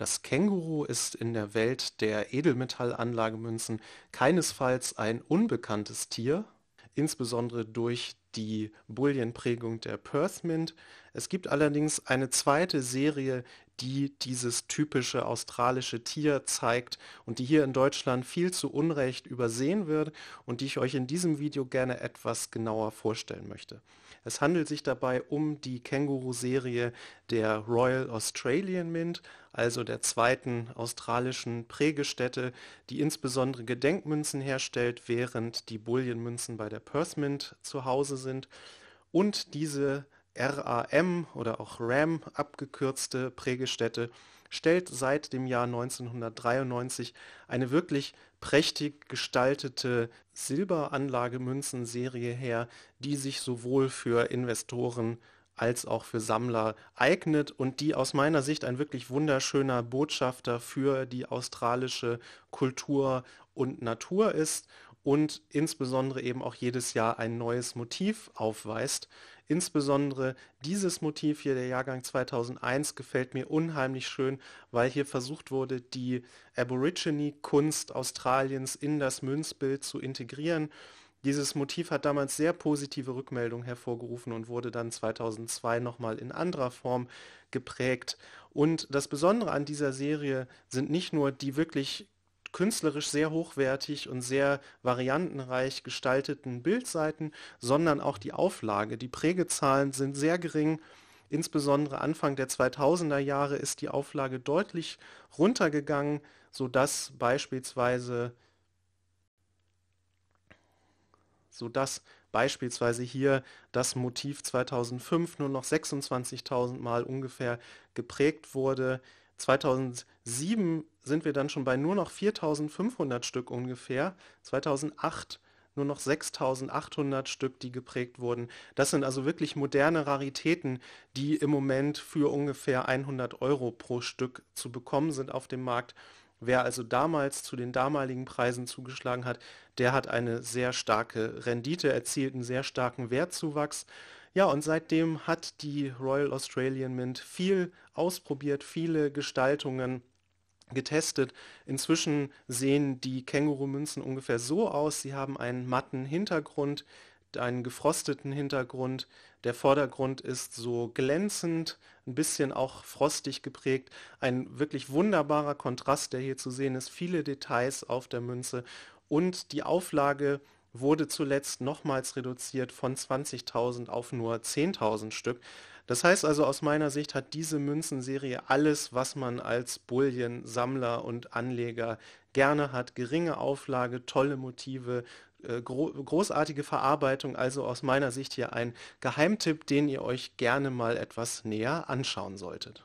Das Känguru ist in der Welt der Edelmetallanlagemünzen keinesfalls ein unbekanntes Tier, insbesondere durch die Bullionprägung der Perth Mint. Es gibt allerdings eine zweite Serie, die dieses typische australische Tier zeigt und die hier in Deutschland viel zu Unrecht übersehen wird und die ich euch in diesem Video gerne etwas genauer vorstellen möchte. Es handelt sich dabei um die Känguru-Serie der Royal Australian Mint, also der zweiten australischen Prägestätte, die insbesondere Gedenkmünzen herstellt, während die Bullion-Münzen bei der Perth Mint zu Hause sind. Und diese RAM oder auch RAM abgekürzte Prägestätte stellt seit dem Jahr 1993 eine wirklich prächtig gestaltete Silberanlagemünzenserie her, die sich sowohl für Investoren als auch für Sammler eignet und die aus meiner Sicht ein wirklich wunderschöner Botschafter für die australische Kultur und Natur ist und insbesondere eben auch jedes Jahr ein neues Motiv aufweist. Insbesondere dieses Motiv hier, der Jahrgang 2001, gefällt mir unheimlich schön, weil hier versucht wurde, die Aborigine-Kunst Australiens in das Münzbild zu integrieren. Dieses Motiv hat damals sehr positive Rückmeldungen hervorgerufen und wurde dann 2002 nochmal in anderer Form geprägt. Und das Besondere an dieser Serie sind nicht nur die wirklich künstlerisch sehr hochwertig und sehr variantenreich gestalteten Bildseiten, sondern auch die Auflage. Die Prägezahlen sind sehr gering. Insbesondere Anfang der 2000er Jahre ist die Auflage deutlich runtergegangen, sodass beispielsweise, sodass beispielsweise hier das Motiv 2005 nur noch 26.000 Mal ungefähr geprägt wurde. 2007 sind wir dann schon bei nur noch 4500 Stück ungefähr. 2008 nur noch 6800 Stück, die geprägt wurden. Das sind also wirklich moderne Raritäten, die im Moment für ungefähr 100 Euro pro Stück zu bekommen sind auf dem Markt. Wer also damals zu den damaligen Preisen zugeschlagen hat, der hat eine sehr starke Rendite erzielt, einen sehr starken Wertzuwachs. Ja, und seitdem hat die Royal Australian Mint viel ausprobiert, viele Gestaltungen getestet. Inzwischen sehen die Kängurumünzen ungefähr so aus. Sie haben einen matten Hintergrund, einen gefrosteten Hintergrund. Der Vordergrund ist so glänzend, ein bisschen auch frostig geprägt. Ein wirklich wunderbarer Kontrast, der hier zu sehen ist. Viele Details auf der Münze. Und die Auflage wurde zuletzt nochmals reduziert von 20.000 auf nur 10.000 Stück. Das heißt also, aus meiner Sicht hat diese Münzenserie alles, was man als Bullion-Sammler und Anleger gerne hat. Geringe Auflage, tolle Motive, äh, großartige Verarbeitung. Also aus meiner Sicht hier ein Geheimtipp, den ihr euch gerne mal etwas näher anschauen solltet.